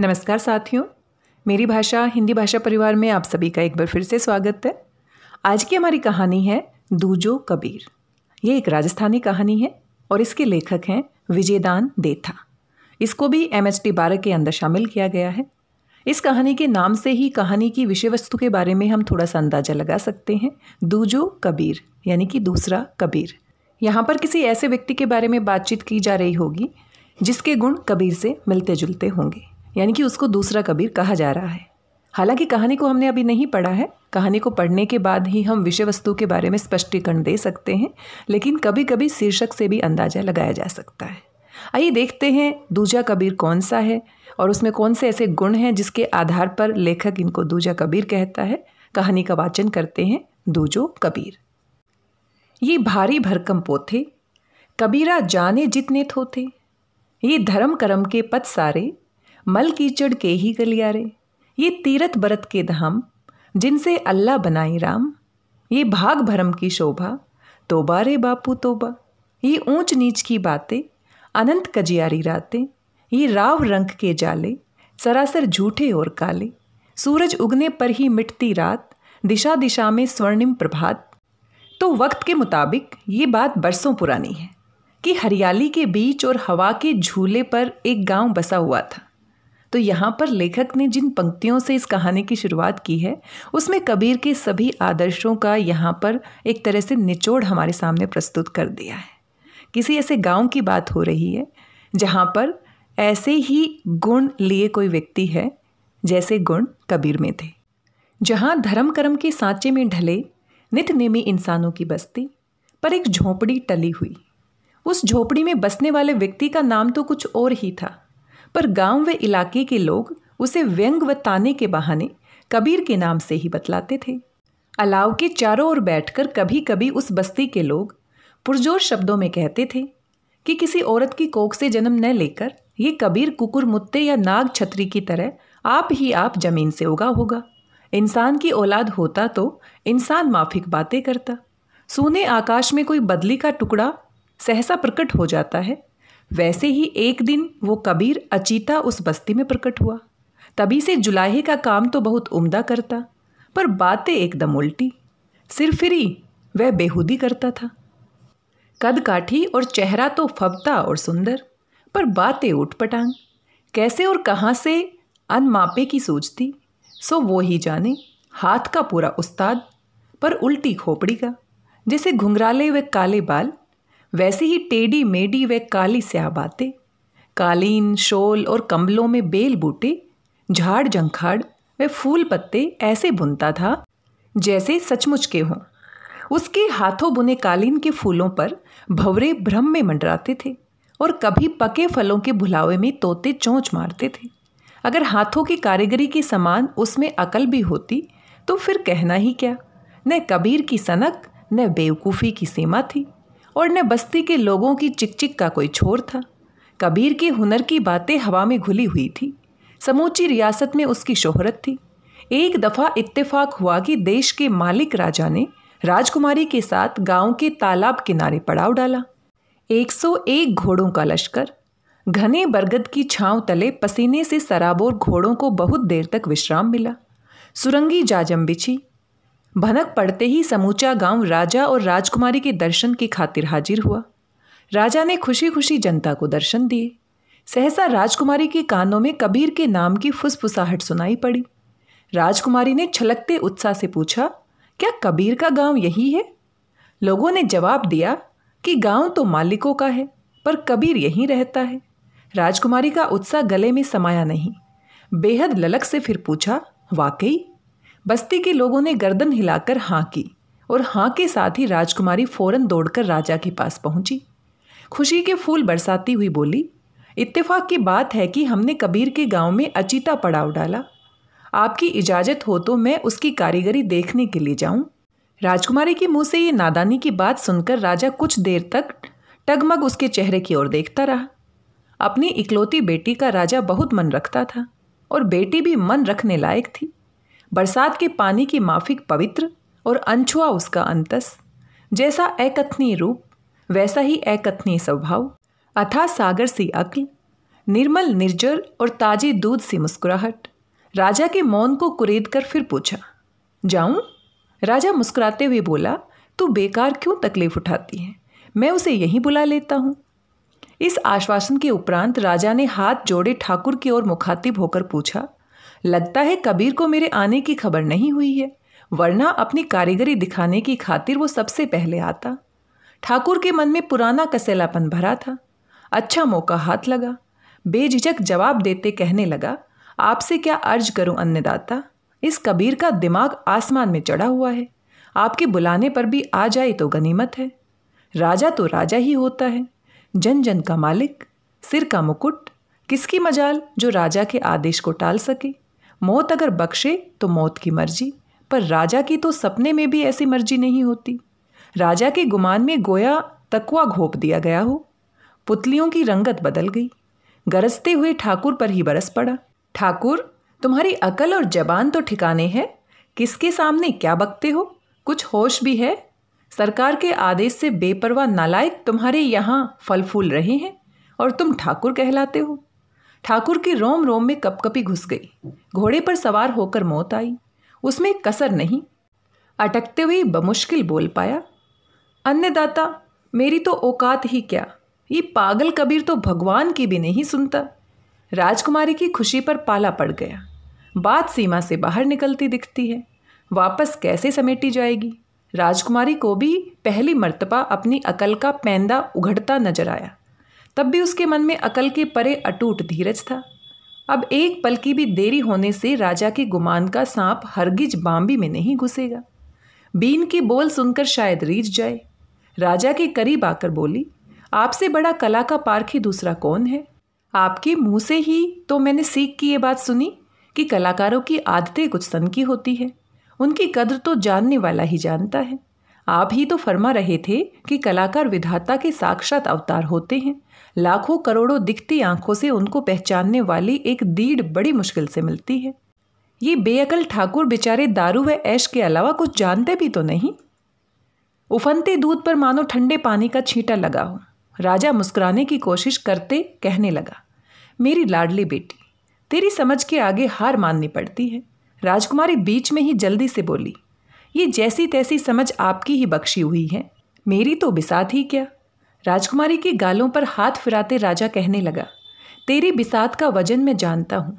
नमस्कार साथियों मेरी भाषा हिंदी भाषा परिवार में आप सभी का एक बार फिर से स्वागत है आज की हमारी कहानी है दूजो कबीर ये एक राजस्थानी कहानी है और इसके लेखक हैं विजयदान देथा इसको भी एम एच टी बारह के अंदर शामिल किया गया है इस कहानी के नाम से ही कहानी की विषय वस्तु के बारे में हम थोड़ा सा अंदाजा लगा सकते हैं दूजो कबीर यानी कि दूसरा कबीर यहाँ पर किसी ऐसे व्यक्ति के बारे में बातचीत की जा रही होगी जिसके गुण कबीर से मिलते जुलते होंगे यानी कि उसको दूसरा कबीर कहा जा रहा है हालांकि कहानी को हमने अभी नहीं पढ़ा है कहानी को पढ़ने के बाद ही हम विषय वस्तु के बारे में स्पष्टीकरण दे सकते हैं लेकिन कभी कभी शीर्षक से भी अंदाज़ा लगाया जा सकता है आइए देखते हैं दूजा कबीर कौन सा है और उसमें कौन से ऐसे गुण हैं जिसके आधार पर लेखक इनको दूजा कबीर कहता है कहानी का वाचन करते हैं दूजो कबीर ये भारी भरकम पोथे कबीरा जाने जितने थोथे ये धर्म कर्म के पथ सारे मल कीचड़ के ही गलियारे ये तीरथ बरत के धाम जिनसे अल्लाह बनाई राम ये भाग भरम की शोभा तोबा रे बापू तोबा ये ऊंच नीच की बातें अनंत कजियारी रातें ये राव रंग के जाले सरासर झूठे और काले सूरज उगने पर ही मिटती रात दिशा दिशा में स्वर्णिम प्रभात तो वक्त के मुताबिक ये बात बरसों पुरानी है कि हरियाली के बीच और हवा के झूले पर एक गांव बसा हुआ था तो यहाँ पर लेखक ने जिन पंक्तियों से इस कहानी की शुरुआत की है उसमें कबीर के सभी आदर्शों का यहाँ पर एक तरह से निचोड़ हमारे सामने प्रस्तुत कर दिया है किसी ऐसे गांव की बात हो रही है जहाँ पर ऐसे ही गुण लिए कोई व्यक्ति है जैसे गुण कबीर में थे जहाँ धर्म कर्म के सांचे में ढले नित नेमी इंसानों की बस्ती पर एक झोपड़ी टली हुई उस झोपड़ी में बसने वाले व्यक्ति का नाम तो कुछ और ही था पर गांव व इलाके के लोग उसे व्यंग व ताने के बहाने कबीर के नाम से ही बतलाते थे अलाव के चारों ओर बैठकर कभी कभी उस बस्ती के लोग पुरजोर शब्दों में कहते थे कि किसी औरत की कोख से जन्म न लेकर ये कबीर कुकुर मुत्ते या नाग छतरी की तरह आप ही आप जमीन से उगा होगा इंसान की औलाद होता तो इंसान माफिक बातें करता सोने आकाश में कोई बदली का टुकड़ा सहसा प्रकट हो जाता है वैसे ही एक दिन वो कबीर अचीता उस बस्ती में प्रकट हुआ तभी से जुलाहे का काम तो बहुत उम्दा करता पर बातें एकदम उल्टी सिर फिरी वह बेहूदी करता था कद काठी और चेहरा तो फबता और सुंदर पर बातें उठ पटांग कैसे और कहाँ से अनमापे की सोचती सो वो ही जाने हाथ का पूरा उस्ताद पर उल्टी खोपड़ी का जैसे घुंघराले व काले बाल वैसे ही टेढ़ी मेढ़ी व काली स्याबाते कालीन शोल और कंबलों में बेल बूटे झाड़ जंखाड़ व फूल पत्ते ऐसे बुनता था जैसे सचमुच के हों उसके हाथों बुने कालीन के फूलों पर भवरे भ्रम में मंडराते थे और कभी पके फलों के भुलावे में तोते चोंच मारते थे अगर हाथों की कारीगरी के समान उसमें अकल भी होती तो फिर कहना ही क्या न कबीर की सनक न बेवकूफ़ी की सीमा थी और न बस्ती के लोगों की चिकचिक का कोई छोर था कबीर के हुनर की बातें हवा में घुली हुई थी समूची रियासत में उसकी शोहरत थी एक दफ़ा इत्तेफाक हुआ कि देश के मालिक राजा ने राजकुमारी के साथ गांव के तालाब किनारे पड़ाव डाला 101 घोड़ों का लश्कर घने बरगद की छांव तले पसीने से सराबोर घोड़ों को बहुत देर तक विश्राम मिला सुरंगी जाजम बिछी भनक पड़ते ही समूचा गांव राजा और राजकुमारी के दर्शन की खातिर हाजिर हुआ राजा ने खुशी खुशी जनता को दर्शन दिए सहसा राजकुमारी के कानों में कबीर के नाम की फुसफुसाहट सुनाई पड़ी राजकुमारी ने छलकते उत्साह से पूछा क्या कबीर का गांव यही है लोगों ने जवाब दिया कि गांव तो मालिकों का है पर कबीर यहीं रहता है राजकुमारी का उत्साह गले में समाया नहीं बेहद ललक से फिर पूछा वाकई बस्ती के लोगों ने गर्दन हिलाकर हाँ की और हाँ के साथ ही राजकुमारी फौरन दौड़कर राजा के पास पहुंची खुशी के फूल बरसाती हुई बोली इत्तेफाक की बात है कि हमने कबीर के गांव में अचीता पड़ाव डाला आपकी इजाज़त हो तो मैं उसकी कारीगरी देखने के लिए जाऊं राजकुमारी के मुंह से ये नादानी की बात सुनकर राजा कुछ देर तक टगमग उसके चेहरे की ओर देखता रहा अपनी इकलौती बेटी का राजा बहुत मन रखता था और बेटी भी मन रखने लायक थी बरसात के पानी की माफिक पवित्र और अनछुआ उसका अंतस जैसा अकथनीय रूप वैसा ही अकथनीय स्वभाव अथा सागर सी अक्ल निर्मल निर्जर और ताजे दूध सी मुस्कुराहट राजा के मौन को कुरेद कर फिर पूछा जाऊं राजा मुस्कुराते हुए बोला तू बेकार क्यों तकलीफ उठाती है मैं उसे यहीं बुला लेता हूं इस आश्वासन के उपरांत राजा ने हाथ जोड़े ठाकुर की ओर मुखातिब होकर पूछा लगता है कबीर को मेरे आने की खबर नहीं हुई है वरना अपनी कारीगरी दिखाने की खातिर वो सबसे पहले आता ठाकुर के मन में पुराना कसेलापन भरा था अच्छा मौका हाथ लगा बेझिझक जवाब देते कहने लगा आपसे क्या अर्ज करूं अन्नदाता इस कबीर का दिमाग आसमान में चढ़ा हुआ है आपके बुलाने पर भी आ जाए तो गनीमत है राजा तो राजा ही होता है जन जन का मालिक सिर का मुकुट किसकी मजाल जो राजा के आदेश को टाल सके मौत अगर बख्शे तो मौत की मर्जी पर राजा की तो सपने में भी ऐसी मर्जी नहीं होती राजा के गुमान में गोया तकवा घोप दिया गया हो पुतलियों की रंगत बदल गई गरजते हुए ठाकुर पर ही बरस पड़ा ठाकुर तुम्हारी अकल और जबान तो ठिकाने हैं किसके सामने क्या बकते हो कुछ होश भी है सरकार के आदेश से बेपरवाह नालायक तुम्हारे यहाँ फल फूल रहे हैं और तुम ठाकुर कहलाते हो ठाकुर की रोम रोम में कपकपी घुस गई घोड़े पर सवार होकर मौत आई उसमें कसर नहीं अटकते हुए बमुश्किल बोल पाया अन्नदाता मेरी तो औकात ही क्या ये पागल कबीर तो भगवान की भी नहीं सुनता राजकुमारी की खुशी पर पाला पड़ गया बात सीमा से बाहर निकलती दिखती है वापस कैसे समेटी जाएगी राजकुमारी को भी पहली मर्तबा अपनी अकल का पैंदा उघड़ता नजर आया तब भी उसके मन में अकल के परे अटूट धीरज था अब एक पल की भी देरी होने से राजा के गुमान का सांप हरगिज बाम्बी में नहीं घुसेगा बीन की बोल सुनकर शायद रीझ जाए राजा के करीब आकर बोली आपसे बड़ा कला का पारखी दूसरा कौन है आपके मुंह से ही तो मैंने सीख की ये बात सुनी कि कलाकारों की आदतें कुछ सन की होती है उनकी कद्र तो जानने वाला ही जानता है आप ही तो फरमा रहे थे कि कलाकार विधाता के साक्षात अवतार होते हैं लाखों करोड़ों दिखती आंखों से उनको पहचानने वाली एक दीड बड़ी मुश्किल से मिलती है ये बेअकल ठाकुर बेचारे दारू व ऐश के अलावा कुछ जानते भी तो नहीं उफनते दूध पर मानो ठंडे पानी का छींटा लगा हो राजा मुस्कुराने की कोशिश करते कहने लगा मेरी लाडली बेटी तेरी समझ के आगे हार माननी पड़ती है राजकुमारी बीच में ही जल्दी से बोली ये जैसी तैसी समझ आपकी ही बख्शी हुई है मेरी तो बिसात ही क्या राजकुमारी के गालों पर हाथ फिराते राजा कहने लगा तेरी बिसात का वजन मैं जानता हूँ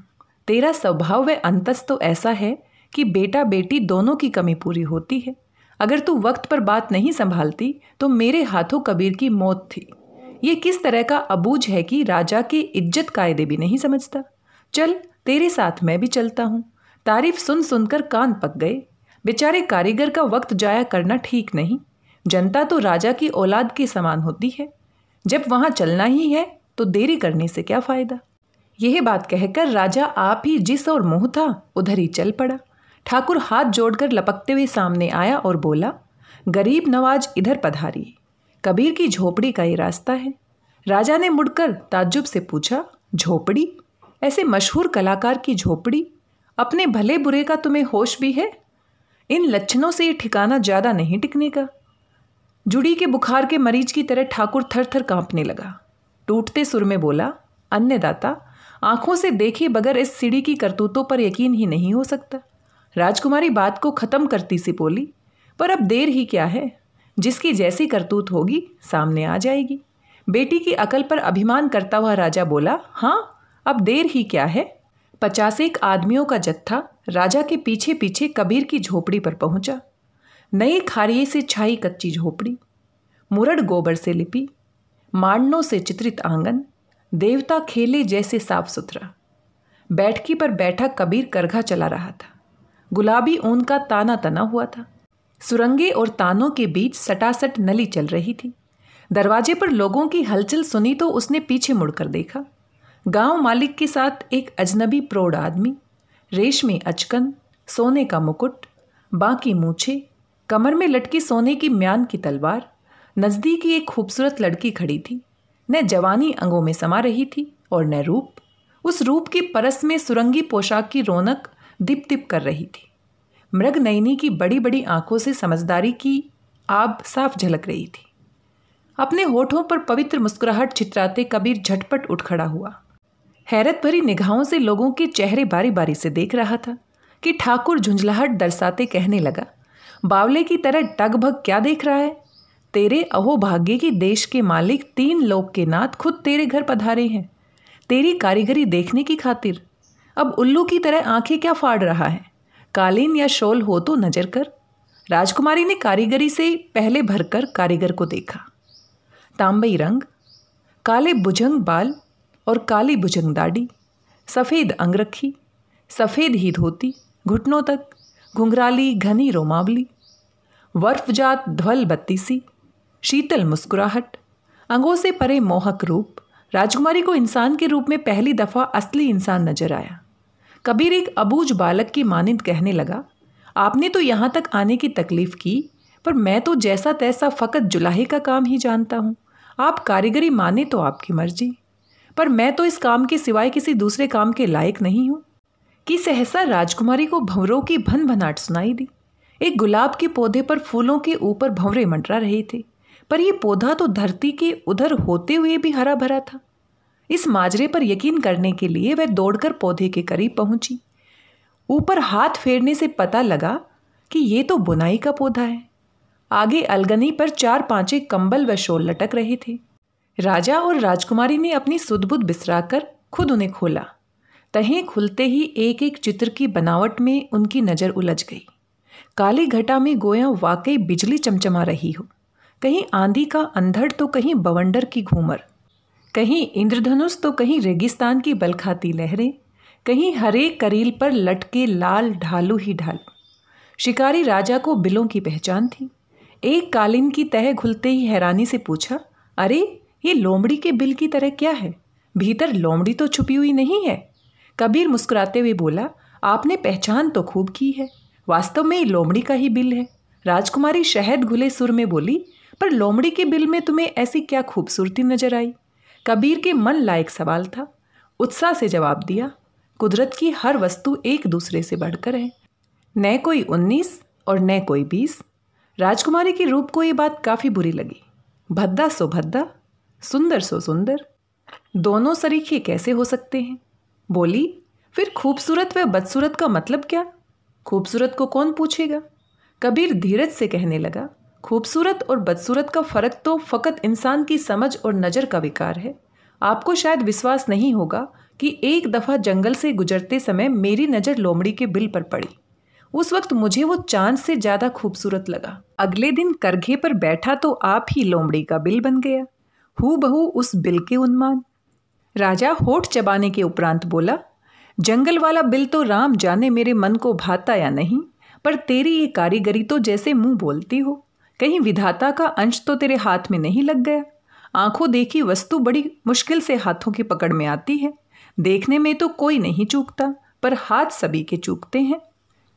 तेरा स्वभाव व अंतस तो ऐसा है कि बेटा बेटी दोनों की कमी पूरी होती है अगर तू वक्त पर बात नहीं संभालती तो मेरे हाथों कबीर की मौत थी ये किस तरह का अबूझ है कि राजा की इज्जत कायदे भी नहीं समझता चल तेरे साथ मैं भी चलता हूँ तारीफ सुन सुनकर कान पक गए बेचारे कारीगर का वक्त जाया करना ठीक नहीं जनता तो राजा की औलाद के समान होती है जब वहाँ चलना ही है तो देरी करने से क्या फ़ायदा यह बात कहकर राजा आप ही जिस और मुँह था उधर ही चल पड़ा ठाकुर हाथ जोड़कर लपकते हुए सामने आया और बोला गरीब नवाज इधर पधारी कबीर की झोपड़ी का ये रास्ता है राजा ने मुड़कर ताज्जुब से पूछा झोपड़ी ऐसे मशहूर कलाकार की झोपड़ी अपने भले बुरे का तुम्हें होश भी है इन लक्षणों से ये ठिकाना ज़्यादा नहीं टिकने का जुड़ी के बुखार के मरीज की तरह ठाकुर थर थर काँपने लगा टूटते सुर में बोला अन्नदाता आंखों से देखे बगैर इस सीढ़ी की करतूतों पर यकीन ही नहीं हो सकता राजकुमारी बात को ख़त्म करती सी बोली पर अब देर ही क्या है जिसकी जैसी करतूत होगी सामने आ जाएगी बेटी की अकल पर अभिमान करता हुआ राजा बोला हाँ अब देर ही क्या है पचासेक आदमियों का जत्था राजा के पीछे पीछे कबीर की झोपड़ी पर पहुंचा नए खारिये से छाई कच्ची झोपड़ी मुरड़ गोबर से लिपी मांडनों से चित्रित आंगन देवता खेले जैसे साफ सुथरा बैठकी पर बैठा कबीर करघा चला रहा था गुलाबी ऊन का ताना तना हुआ था सुरंगे और तानों के बीच सटासट नली चल रही थी दरवाजे पर लोगों की हलचल सुनी तो उसने पीछे मुड़कर देखा गांव मालिक के साथ एक अजनबी प्रौढ़ आदमी रेशमी अचकन सोने का मुकुट बाकी मूछे कमर में लटकी सोने की म्यान की तलवार नज़दीकी एक खूबसूरत लड़की खड़ी थी न जवानी अंगों में समा रही थी और न रूप उस रूप की परस में सुरंगी पोशाक की रौनक दिप दिप कर रही थी मृग नयनी की बड़ी बड़ी आंखों से समझदारी की आब साफ झलक रही थी अपने होठों पर पवित्र मुस्कुराहट छितराते कबीर झटपट उठ खड़ा हुआ हैरत भरी निगाहों से लोगों के चेहरे बारी बारी से देख रहा था कि ठाकुर झुंझलाहट दर्शाते कहने लगा बावले की तरह टगभग क्या देख रहा है तेरे अहोभाग्य की देश के मालिक तीन लोग के नाथ खुद तेरे घर पधारे हैं तेरी कारीगरी देखने की खातिर अब उल्लू की तरह आंखें क्या फाड़ रहा है कालीन या शोल हो तो नजर कर राजकुमारी ने कारीगरी से पहले भरकर कारीगर को देखा तांबई रंग काले बुझंग बाल और काली भुजंग दाढ़ी सफ़ेद अंगरखी सफ़ेद ही धोती घुटनों तक घुंघराली घनी रोमावली वर्फजात ध्वल बत्तीसी शीतल मुस्कुराहट अंगों से परे मोहक रूप राजकुमारी को इंसान के रूप में पहली दफ़ा असली इंसान नजर आया कबीर एक अबूझ बालक की मानिंद कहने लगा आपने तो यहाँ तक आने की तकलीफ़ की पर मैं तो जैसा तैसा फ़कत जुलाहे का काम ही जानता हूँ आप कारीगरी माने तो आपकी मर्जी पर मैं तो इस काम के सिवाय किसी दूसरे काम के लायक नहीं हूँ कि सहसा राजकुमारी को भंवरों की भन भनाट सुनाई दी एक गुलाब के पौधे पर फूलों के ऊपर भंवरे मंडरा रहे थे पर यह पौधा तो धरती के उधर होते हुए भी हरा भरा था इस माजरे पर यकीन करने के लिए वह दौड़कर पौधे के करीब पहुंची ऊपर हाथ फेरने से पता लगा कि ये तो बुनाई का पौधा है आगे अलगनी पर चार पांचे कंबल व शोल लटक रहे थे राजा और राजकुमारी ने अपनी सुदबुद बिसरा कर खुद उन्हें खोला तहें खुलते ही एक एक चित्र की बनावट में उनकी नज़र उलझ गई काली घटा में गोया वाकई बिजली चमचमा रही हो कहीं आंधी का अंधड़ तो कहीं बवंडर की घूमर कहीं इंद्रधनुष तो कहीं रेगिस्तान की बलखाती लहरें कहीं हरे करील पर लटके लाल ढालू ही ढालू शिकारी राजा को बिलों की पहचान थी एक कालीन की तह घुलते ही हैरानी से पूछा अरे ये लोमड़ी के बिल की तरह क्या है भीतर लोमड़ी तो छुपी हुई नहीं है कबीर मुस्कुराते हुए बोला आपने पहचान तो खूब की है वास्तव में ये लोमड़ी का ही बिल है राजकुमारी शहद घुले सुर में बोली पर लोमड़ी के बिल में तुम्हें ऐसी क्या खूबसूरती नजर आई कबीर के मन लायक सवाल था उत्साह से जवाब दिया कुदरत की हर वस्तु एक दूसरे से बढ़कर है न कोई उन्नीस और न कोई बीस राजकुमारी के रूप को ये बात काफ़ी बुरी लगी भद्दा सो भद्दा सुंदर सो सुंदर दोनों सरीखे कैसे हो सकते हैं बोली फिर खूबसूरत व बदसूरत का मतलब क्या खूबसूरत को कौन पूछेगा कबीर धीरज से कहने लगा खूबसूरत और बदसूरत का फ़र्क तो फ़कत इंसान की समझ और नज़र का विकार है आपको शायद विश्वास नहीं होगा कि एक दफ़ा जंगल से गुजरते समय मेरी नज़र लोमड़ी के बिल पर पड़ी उस वक्त मुझे वो चांद से ज़्यादा खूबसूरत लगा अगले दिन करघे पर बैठा तो आप ही लोमड़ी का बिल बन गया हु बहू उस बिल के उन्मान राजा होठ चबाने के उपरांत बोला जंगल वाला बिल तो राम जाने मेरे मन को भाता या नहीं पर तेरी ये कारीगरी तो जैसे मुंह बोलती हो कहीं विधाता का अंश तो तेरे हाथ में नहीं लग गया आंखों देखी वस्तु बड़ी मुश्किल से हाथों की पकड़ में आती है देखने में तो कोई नहीं चूकता पर हाथ सभी के चूकते हैं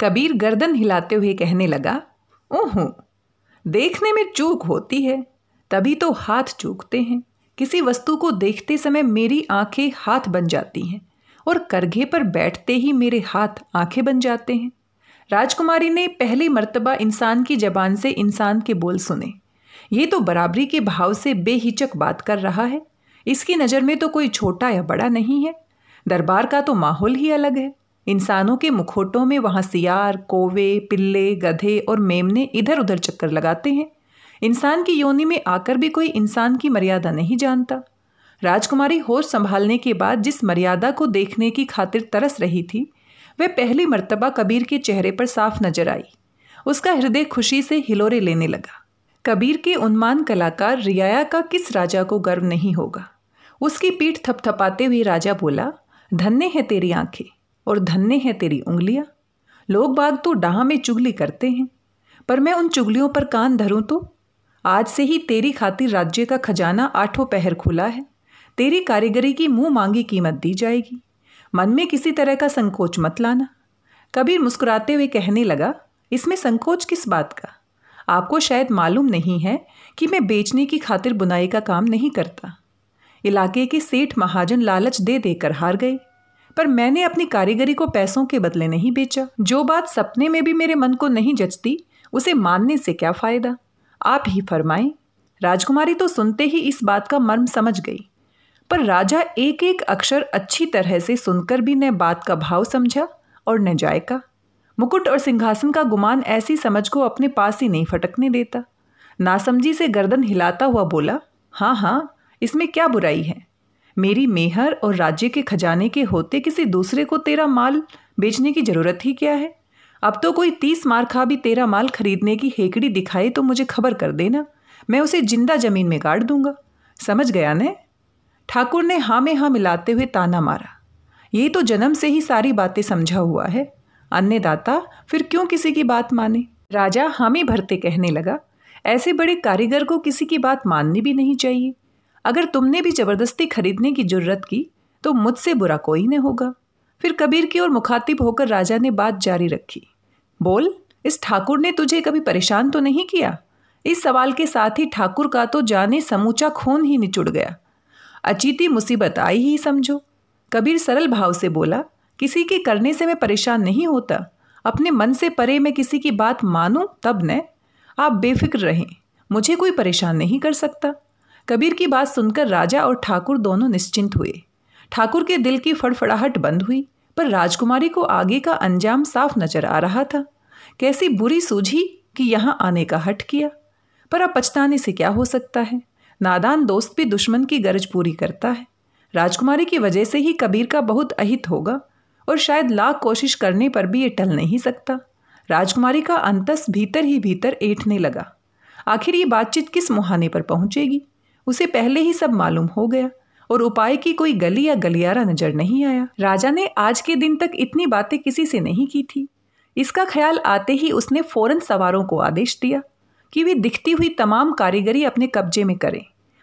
कबीर गर्दन हिलाते हुए कहने लगा ओहो देखने में चूक होती है तभी तो हाथ चूकते हैं किसी वस्तु को देखते समय मेरी आंखें हाथ बन जाती हैं और करघे पर बैठते ही मेरे हाथ आंखें बन जाते हैं राजकुमारी ने पहली मर्तबा इंसान की जबान से इंसान के बोल सुने ये तो बराबरी के भाव से बेहिचक बात कर रहा है इसकी नज़र में तो कोई छोटा या बड़ा नहीं है दरबार का तो माहौल ही अलग है इंसानों के मुखोटों में वहाँ सियार कोवे पिल्ले गधे और मेमने इधर उधर चक्कर लगाते हैं इंसान की योनि में आकर भी कोई इंसान की मर्यादा नहीं जानता राजकुमारी होश संभालने के बाद जिस मर्यादा को देखने की खातिर तरस रही थी वह पहली मर्तबा कबीर के चेहरे पर साफ नजर आई उसका हृदय खुशी से हिलोरे लेने लगा कबीर के उन्मान कलाकार रियाया का किस राजा को गर्व नहीं होगा उसकी पीठ थपथपाते हुए राजा बोला धन्य है तेरी आंखें और धन्य है तेरी उंगलियां लोग बाग तो डाहा में चुगली करते हैं पर मैं उन चुगलियों पर कान धरूं तो आज से ही तेरी खातिर राज्य का खजाना आठों पहर खुला है तेरी कारीगरी की मुंह मांगी कीमत दी जाएगी मन में किसी तरह का संकोच मत लाना कबीर मुस्कुराते हुए कहने लगा इसमें संकोच किस बात का आपको शायद मालूम नहीं है कि मैं बेचने की खातिर बुनाई का काम नहीं करता इलाके के सेठ महाजन लालच दे देकर हार गए पर मैंने अपनी कारीगरी को पैसों के बदले नहीं बेचा जो बात सपने में भी मेरे मन को नहीं जचती उसे मानने से क्या फ़ायदा आप ही फरमाएं राजकुमारी तो सुनते ही इस बात का मर्म समझ गई पर राजा एक एक अक्षर अच्छी तरह से सुनकर भी न बात का भाव समझा और न जायका मुकुट और सिंहासन का गुमान ऐसी समझ को अपने पास ही नहीं फटकने देता नासमझी से गर्दन हिलाता हुआ बोला हाँ हाँ इसमें क्या बुराई है मेरी मेहर और राज्य के खजाने के होते किसी दूसरे को तेरा माल बेचने की जरूरत ही क्या है अब तो कोई तीस मारखा भी तेरा माल खरीदने की हेकड़ी दिखाई तो मुझे खबर कर देना मैं उसे जिंदा जमीन में गाड़ दूंगा समझ गया न ठाकुर ने हाँ में हाँ मिलाते हुए ताना मारा ये तो जन्म से ही सारी बातें समझा हुआ है अन्नदाता फिर क्यों किसी की बात माने राजा हामी भरते कहने लगा ऐसे बड़े कारीगर को किसी की बात माननी भी नहीं चाहिए अगर तुमने भी जबरदस्ती खरीदने की जरूरत की तो मुझसे बुरा कोई नहीं होगा फिर कबीर की ओर मुखातिब होकर राजा ने बात जारी रखी बोल इस ठाकुर ने तुझे कभी परेशान तो नहीं किया इस सवाल के साथ ही ठाकुर का तो जाने समूचा खून ही निचुड़ गया अचीती मुसीबत आई ही समझो कबीर सरल भाव से बोला किसी के करने से मैं परेशान नहीं होता अपने मन से परे मैं किसी की बात मानूं तब न आप बेफिक्र रहें मुझे कोई परेशान नहीं कर सकता कबीर की बात सुनकर राजा और ठाकुर दोनों निश्चिंत हुए ठाकुर के दिल की फड़फड़ाहट बंद हुई पर राजकुमारी को आगे का अंजाम साफ नजर आ रहा था कैसी बुरी सूझी कि यहाँ आने का हट किया पर अब पछताने से क्या हो सकता है नादान दोस्त भी दुश्मन की गरज पूरी करता है राजकुमारी की वजह से ही कबीर का बहुत अहित होगा और शायद लाख कोशिश करने पर भी ये टल नहीं सकता राजकुमारी का अंतस भीतर ही भीतर ऐठने लगा आखिर ये बातचीत किस मुहाने पर पहुंचेगी उसे पहले ही सब मालूम हो गया और उपाय की कोई गली या गलियारा नजर नहीं आया राजा ने आज के दिन तक इतनी बातें किसी से नहीं की थी इसका ख्याल आते ही उसने फौरन सवारों को आदेश दिया कि वे दिखती हुई तमाम कारीगरी अपने कब्जे में करें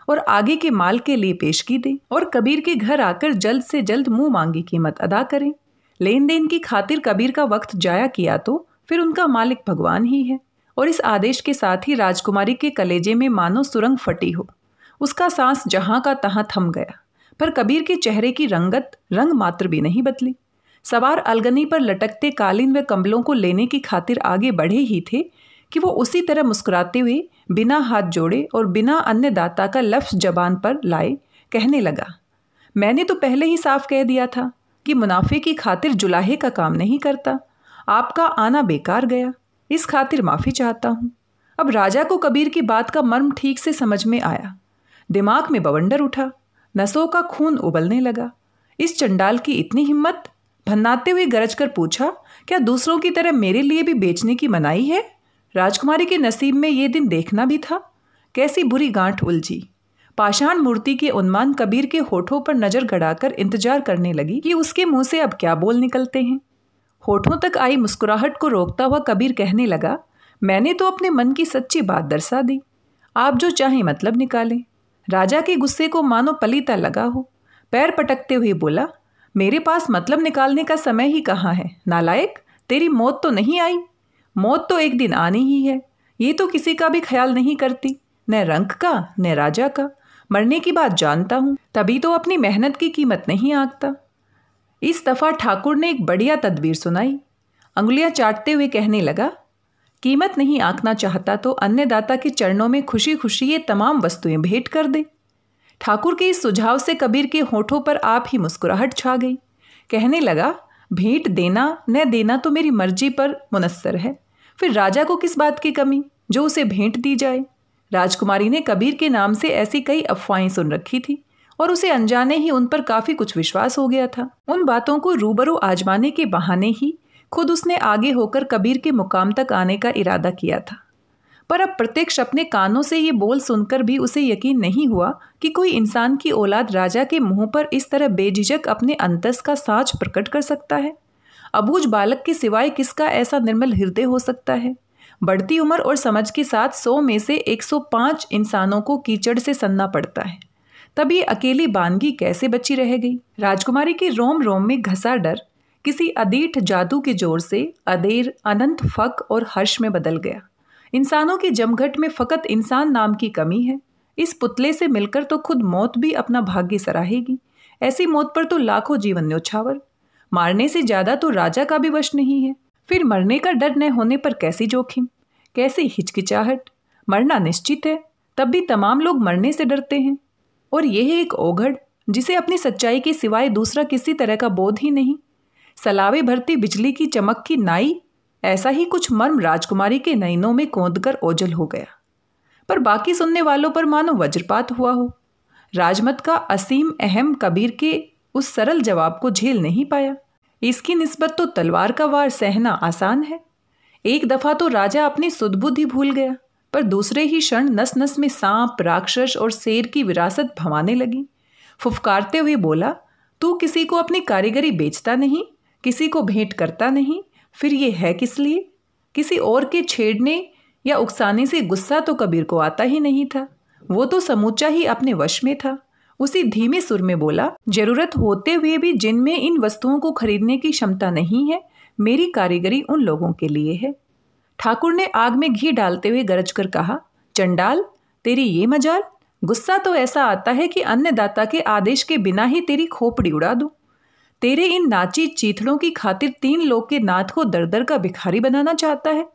और आगे के माल के लिए पेशगी दें और कबीर के घर आकर जल्द से जल्द मुंह मांगी कीमत अदा करें लेन देन की खातिर कबीर का वक्त जाया किया तो फिर उनका मालिक भगवान ही है और इस आदेश के साथ ही राजकुमारी के कलेजे में मानो सुरंग फटी हो उसका सांस जहाँ का तहाँ थम गया पर कबीर के चेहरे की रंगत रंग मात्र भी नहीं बदली सवार अलगनी पर लटकते कालीन व कंबलों को लेने की खातिर आगे बढ़े ही थे कि वो उसी तरह मुस्कुराते हुए बिना हाथ जोड़े और बिना अन्य दाता का लफ्ज़ जबान पर लाए कहने लगा मैंने तो पहले ही साफ कह दिया था कि मुनाफे की खातिर जुलाहे का काम नहीं करता आपका आना बेकार गया इस खातिर माफ़ी चाहता हूँ अब राजा को कबीर की बात का मर्म ठीक से समझ में आया दिमाग में बवंडर उठा नसों का खून उबलने लगा इस चंडाल की इतनी हिम्मत भन्नाते हुए गरज कर पूछा क्या दूसरों की तरह मेरे लिए भी बेचने की मनाही है राजकुमारी के नसीब में ये दिन देखना भी था कैसी बुरी गांठ उलझी पाषाण मूर्ति के उन्मान कबीर के होठों पर नजर गड़ाकर इंतजार करने लगी कि उसके मुंह से अब क्या बोल निकलते हैं होठों तक आई मुस्कुराहट को रोकता हुआ कबीर कहने लगा मैंने तो अपने मन की सच्ची बात दर्शा दी आप जो चाहें मतलब निकालें राजा के गुस्से को मानो पलीता लगा हो पैर पटकते हुए बोला मेरे पास मतलब निकालने का समय ही कहाँ है नालायक तेरी मौत तो नहीं आई मौत तो एक दिन आनी ही है ये तो किसी का भी ख्याल नहीं करती न रंक का न राजा का मरने की बात जानता हूँ तभी तो अपनी मेहनत की कीमत नहीं आंकता इस दफ़ा ठाकुर ने एक बढ़िया तदबीर सुनाई अंगुलियाँ चाटते हुए कहने लगा कीमत नहीं आंकना चाहता तो अन्नदाता के चरणों में खुशी खुशी ये तमाम वस्तुएं भेंट कर दे ठाकुर के इस सुझाव से कबीर के होठों पर आप ही मुस्कुराहट छा गई कहने लगा भेंट देना न देना तो मेरी मर्जी पर मुनस्सर है फिर राजा को किस बात की कमी जो उसे भेंट दी जाए राजकुमारी ने कबीर के नाम से ऐसी कई अफवाहें सुन रखी थी और उसे अनजाने ही उन पर काफ़ी कुछ विश्वास हो गया था उन बातों को रूबरू आजमाने के बहाने ही खुद उसने आगे होकर कबीर के मुकाम तक आने का इरादा किया था पर अब प्रत्यक्ष अपने कानों से ये बोल सुनकर भी उसे यकीन नहीं हुआ कि कोई इंसान की औलाद राजा के मुंह पर इस तरह बेझिझक अपने अंतस का साँच प्रकट कर सकता है अबूझ बालक के सिवाय किसका ऐसा निर्मल हृदय हो सकता है बढ़ती उम्र और समझ के साथ सौ में से 105 इंसानों को कीचड़ से सन्ना पड़ता है तभी अकेली बानगी कैसे बची रह गई राजकुमारी के रोम रोम में घसा डर किसी अदीठ जादू के जोर से अदेर अनंत फक और हर्ष में बदल गया इंसानों की जमघट में फ़कत इंसान नाम की कमी है इस पुतले से मिलकर तो खुद मौत भी अपना भाग्य सराहेगी ऐसी मौत पर तो लाखों जीवन न्योछावर मारने से ज़्यादा तो राजा का भी वश नहीं है फिर मरने का डर न होने पर कैसी जोखिम कैसी हिचकिचाहट मरना निश्चित है तब भी तमाम लोग मरने से डरते हैं और यह एक ओघड़ जिसे अपनी सच्चाई के सिवाय दूसरा किसी तरह का बोध ही नहीं सलावे भरती बिजली की चमक की नाई ऐसा ही कुछ मर्म राजकुमारी के नयनों में कोंद कर ओझल हो गया पर बाकी सुनने वालों पर मानो वज्रपात हुआ हो राजमत का असीम अहम कबीर के उस सरल जवाब को झेल नहीं पाया इसकी निस्बत तो तलवार का वार सहना आसान है एक दफ़ा तो राजा अपनी सुदबुद्धि भूल गया पर दूसरे ही क्षण नस नस में सांप राक्षस और शेर की विरासत भवाने लगी फुफकारते हुए बोला तू किसी को अपनी कारीगरी बेचता नहीं किसी को भेंट करता नहीं फिर ये है किस लिए किसी और के छेड़ने या उकसाने से गुस्सा तो कबीर को आता ही नहीं था वो तो समूचा ही अपने वश में था उसी धीमे सुर में बोला जरूरत होते हुए भी जिनमें इन वस्तुओं को खरीदने की क्षमता नहीं है मेरी कारीगरी उन लोगों के लिए है ठाकुर ने आग में घी डालते हुए गरज कर कहा चंडाल तेरी ये मजाल गुस्सा तो ऐसा आता है कि अन्नदाता के आदेश के बिना ही तेरी खोपड़ी उड़ा दूँ तेरे इन नाची चीथड़ों की खातिर तीन लोग के नाथ को दर दर का भिखारी बनाना चाहता है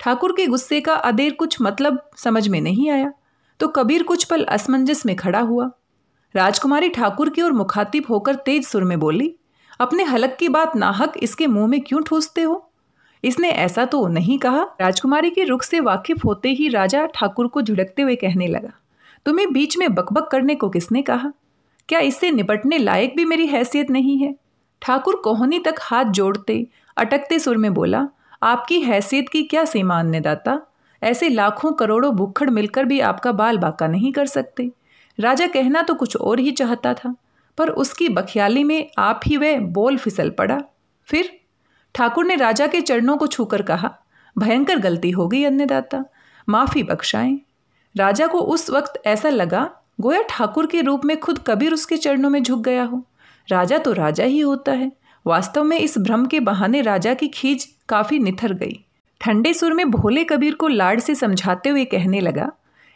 ठाकुर के गुस्से का अदेर कुछ मतलब समझ में नहीं आया तो कबीर कुछ पल असमंजस में खड़ा हुआ राजकुमारी ठाकुर की ओर मुखातिब होकर तेज सुर में बोली अपने हलक की बात नाहक इसके मुंह में क्यों ठूसते हो इसने ऐसा तो नहीं कहा राजकुमारी के रुख से वाकिफ होते ही राजा ठाकुर को झुड़कते हुए कहने लगा तुम्हें बीच में बकबक करने को किसने कहा क्या इससे निपटने लायक भी मेरी हैसियत नहीं है ठाकुर कोहनी तक हाथ जोड़ते अटकते सुर में बोला आपकी हैसियत की क्या सीमा अन्नदाता ऐसे लाखों करोड़ों भुखड़ मिलकर भी आपका बाल बाका नहीं कर सकते राजा कहना तो कुछ और ही चाहता था पर उसकी बखियाली में आप ही वह बोल फिसल पड़ा फिर ठाकुर ने राजा के चरणों को छूकर कहा भयंकर गलती हो गई अन्नदाता माफ़ी बख्शाएं राजा को उस वक्त ऐसा लगा गोया ठाकुर के रूप में खुद कबीर उसके चरणों में झुक गया हो राजा तो राजा ही होता है वास्तव में इस भ्रम के बहाने राजा की खींच काफ़ी निथर गई ठंडे सुर में भोले कबीर को लाड से समझाते हुए कहने लगा